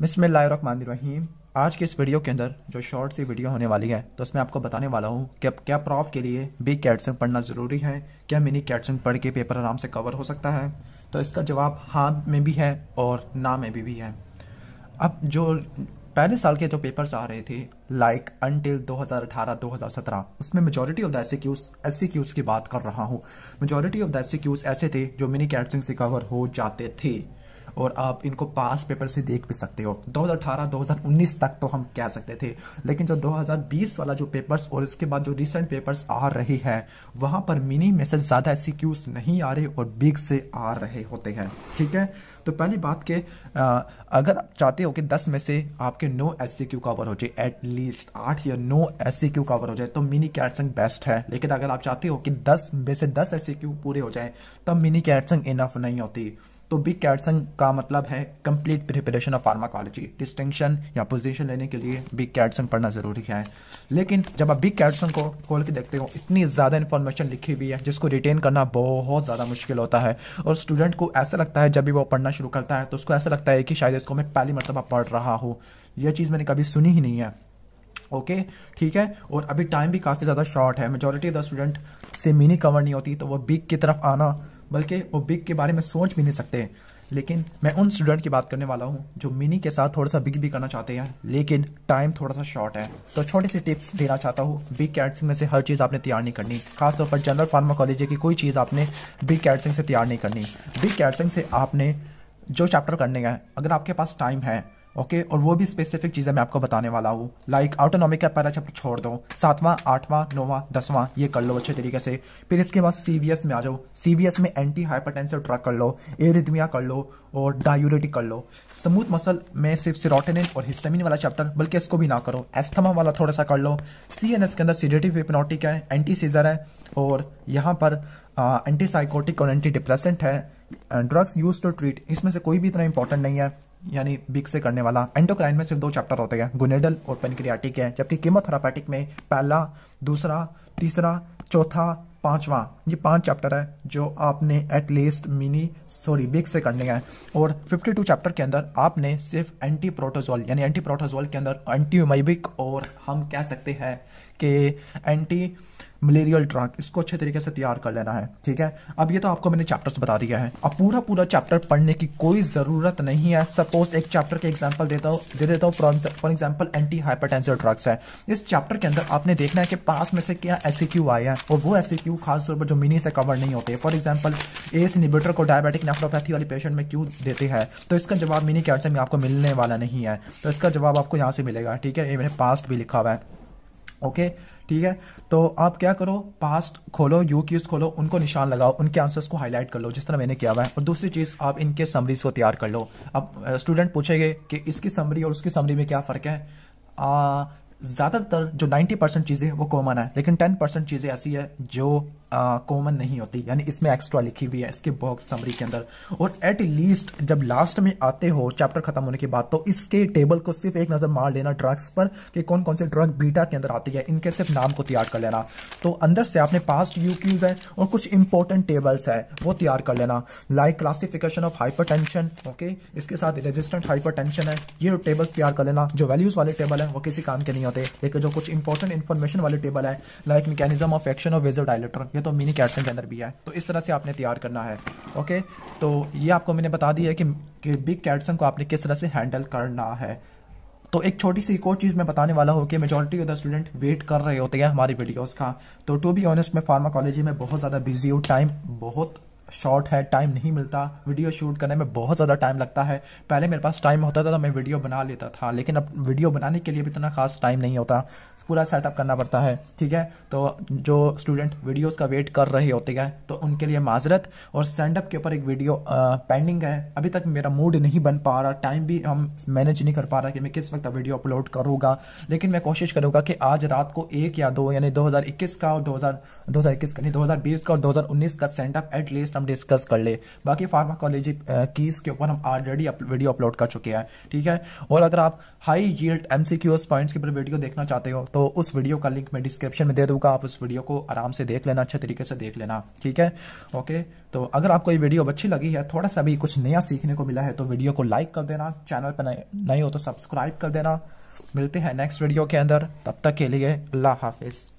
बिस्मिल्लाहिर्रहमानिर्रहीम आज के इस वीडियो के अंदर जो शॉर्ट सी वीडियो होने वाली है तो उसमें आपको बताने वाला हूँ कि अब क्या प्रॉफ के लिए बिग कैटसिंग पढ़ना ज़रूरी है क्या मिनी कैटसिंग पढ़ के पेपर आराम से कवर हो सकता है तो इसका जवाब हाँ में भी है और ना में भी, भी है अब जो पहले साल के जो पेपर्स आ रहे थे लाइक अनटिल 2018-2017 उसमें majority of the S C Qs S C Qs की बात कर रहा हूँ majority of the S C Qs ऐसे थे जो मिनी कैटसिंग से कवर हो जाते थे और आप इनको पास पेपर से देख भी सकते हो 2018-2019 तक तो हम कह सकते थे लेकिन जो 2020 वाला जो पेपर्स और इसके बाद जो रिसेंट पेपर्स आ रहे हैं वहां पर मिनी मैसेज ज्यादा ऐसी नहीं आ रहे और बिग से आ रहे होते हैं ठीक है तो पहली बात के आ, अगर आप चाहते हो कि 10 में से आपके नो एस सी क्यू कवर हो जाए एटलीस्ट आठ या नो एस सी क्यू कवर हो जाए तो मिनी कैटसंग बेस्ट है लेकिन अगर आप चाहते हो कि 10 में से 10 एस सी क्यू पूरे हो जाए तब मिनी कैटसंग इनफ नहीं होती तो बिग कैटसन का मतलब है complete preparation of pharmacology distinction या पोजीशन लेने के लिए बिग कैटसन पढ़ना ज़रूरी है लेकिन जब आप बिग कैटसन को खोल के देखते हो इतनी ज़्यादा इन्फॉर्मेशन लिखी हुई है जिसको रिटेन करना बहुत ज़्यादा मुश्किल होता है और स्टूडेंट को ऐसा लगता है जब भी वो पढ़ना शुरू करता है तो उसको ऐसा लगता है कि शायद इसको मैं पहली मरतबा पढ़ रहा हूँ यह चीज़ मैंने कभी सुनी ही नहीं है ओके okay, ठीक है और अभी टाइम भी काफ़ी ज़्यादा शॉर्ट है मेजोरिटी ऑफ द स्टूडेंट से मिनी कवर नहीं होती तो वो बिग की तरफ आना बल्कि वो बिग के बारे में सोच भी नहीं सकते लेकिन मैं उन स्टूडेंट की बात करने वाला हूँ जो मिनी के साथ थोड़ा सा बिग भी करना चाहते हैं लेकिन टाइम थोड़ा सा शॉर्ट है तो छोटी सी टिप्स देना चाहता हूँ बिग कैटसिंग में से हर चीज़ आपने तैयार नहीं करनी खासतौर पर जनरल फार्माकोलॉजी की कोई चीज़ आपने बिग कैटसिंग से तैयार नहीं करनी बिग कैटसिंग से आपने जो चैप्टर करने हैं अगर आपके पास टाइम है ओके और वो भी स्पेसिफिक चीज़ें मैं आपको बताने वाला हूँ लाइक ऑटोनॉमिक का पहला चैप्टर छोड़ दो सातवां आठवां नौवां दसवां ये कर लो अच्छे तरीके से फिर इसके बाद सीवीएस में आ जाओ सीवीएस में एंटी हाइपरटेंसिव ट्रक कर लो एरिदमिया कर लो और डायूरेटिक कर लो समूथ मसल में सिर्फ सिरोटेन और हिस्टामिन वाला चैप्टर बल्कि इसको भी ना करो एस्थमा वाला थोड़ा सा कर लो सी के अंदर सीडेटिव हिपनोटिक है एंटी सीजर है और यहाँ पर एंटी साइकोटिक और एंटी डिप्रेसेंट है ड्रग्स यूज टू ट्रीट इसमें से कोई भी इतना इंपॉर्टेंट नहीं है यानी बिग से करने वाला एंटोक्राइन में सिर्फ दो चैप्टर होते हैं गुनेडल और पेनक्रियाटिक है जबकि कीमोथेरापेटिक में पहला दूसरा तीसरा चौथा पांचवा ये पांच चैप्टर है जो आपने एटलीस्ट मिनी सॉरी बिग से करने हैं और 52 चैप्टर के अंदर आपने सिर्फ एंटी प्रोटोजोल यानी एंटी प्रोटोजोल के अंदर एंटी यूमाइबिक और हम कह सकते हैं कि एंटी मलेरियल ड्रग इसको अच्छे तरीके से तैयार कर लेना है ठीक है अब ये तो आपको मैंने चैप्टर्स बता दिया है अब पूरा पूरा चैप्टर पढ़ने की कोई ज़रूरत नहीं है सपोज एक चैप्टर के एग्जांपल देता हूँ दे देता हूँ for example anti hypertensive drugs है इस चैप्टर के अंदर आपने देखना है कि पास में से क्या एस आया है और वो एस क्यों खासतौर पर जो मिनी से कवर नहीं होते फॉर एग्जाम्पल एस इनिबिटर को डायबिटिक नेफ्रोपैथी वाले पेशेंट में क्यों देते हैं तो इसका जवाब मिनी कैंसर में आपको मिलने वाला नहीं है तो इसका जवाब आपको यहाँ से मिलेगा ठीक है ये मैंने पास्ट भी लिखा हुआ है ओके ठीक है तो आप क्या करो पास्ट खोलो यू क्यूज खोलो उनको निशान लगाओ उनके आंसर्स को हाईलाइट कर लो जिस तरह मैंने किया हुआ है और दूसरी चीज़ आप इनके समरीज को तैयार कर लो अब स्टूडेंट पूछेंगे कि इसकी समरी और उसकी समरी में क्या फ़र्क है आ, ज़्यादातर जो 90 परसेंट चीज़ें वो कॉमन है लेकिन 10 परसेंट चीज़ें ऐसी है जो कॉमन नहीं होती यानी इसमें एक्स्ट्रा लिखी हुई है इसके बॉक्स समरी के अंदर और एट लीस्ट जब लास्ट में आते हो चैप्टर खत्म होने के बाद तो इसके टेबल को सिर्फ एक नजर मार लेना ड्रग्स पर कि कौन कौन से ड्रग बीटा के अंदर आती है इनके सिर्फ नाम को तैयार कर लेना तो अंदर से आपने पास्ट यू क्यूज है और कुछ इंपॉर्टेंट टेबल्स है वो तैयार कर लेना like classification of hyper okay इसके साथ रेजिस्टेंट हाइपर है ये टेबल्स तैयार कर लेना जो वैल्यूज वाले टेबल है वो किसी काम के नहीं होते लेकिन जो कुछ इंपॉर्टेंट इन्फॉर्मेशन वाले टेबल है like mechanism of action of vasodilator ये तो मिनी कैट्सन के अंदर भी है तो इस तरह से आपने तैयार करना है ओके तो ये आपको मैंने बता दिया है कि, कि बिग कैट्सन को आपने किस तरह से हैंडल करना है तो एक छोटी सी एक और चीज़ मैं बताने वाला हूँ कि majority of the student wait कर रहे होते हैं हमारी वीडियोस का तो टू बी ऑनेस्ट मैं फार्माकोलॉजी में बहुत ज़्यादा बिजी हूँ टाइम बहुत शॉर्ट है टाइम नहीं मिलता वीडियो शूट करने में बहुत ज़्यादा टाइम लगता है पहले मेरे पास टाइम होता था तो मैं वीडियो बना लेता था लेकिन अब वीडियो बनाने के लिए भी इतना खास टाइम नहीं होता पूरा सेटअप करना पड़ता है ठीक है तो जो स्टूडेंट वीडियोस का वेट कर रहे होते हैं तो उनके लिए माजरत और स्टैंडअप के ऊपर एक वीडियो पेंडिंग है अभी तक मेरा मूड नहीं बन पा रहा टाइम भी हम मैनेज नहीं कर पा रहा कि मैं किस वक्त वीडियो अपलोड करूँगा लेकिन मैं कोशिश करूँगा कि आज रात को एक या दो यानी दो का और दो हज़ार का नहीं दो का और दो का स्टैंडअप एटलीस्ट हम डिस्कस कर ले बाकी फार्माकोलॉजी कीज के ऊपर हम ऑलरेडी वीडियो अपलोड कर चुके हैं ठीक है और अगर आप हाई यील्ड एमसीक्यूएस पॉइंट्स के ऊपर वीडियो देखना चाहते हो तो उस वीडियो का लिंक मैं डिस्क्रिप्शन में दे दूंगा आप उस वीडियो को आराम से देख लेना अच्छे तरीके से देख लेना ठीक है ओके तो अगर आपको ये वीडियो अच्छी लगी है थोड़ा सा भी कुछ नया सीखने को मिला है तो वीडियो को लाइक कर देना चैनल पर नहीं हो तो सब्सक्राइब कर देना मिलते हैं नेक्स्ट वीडियो के अंदर तब तक के लिए अल्लाह हाफिज़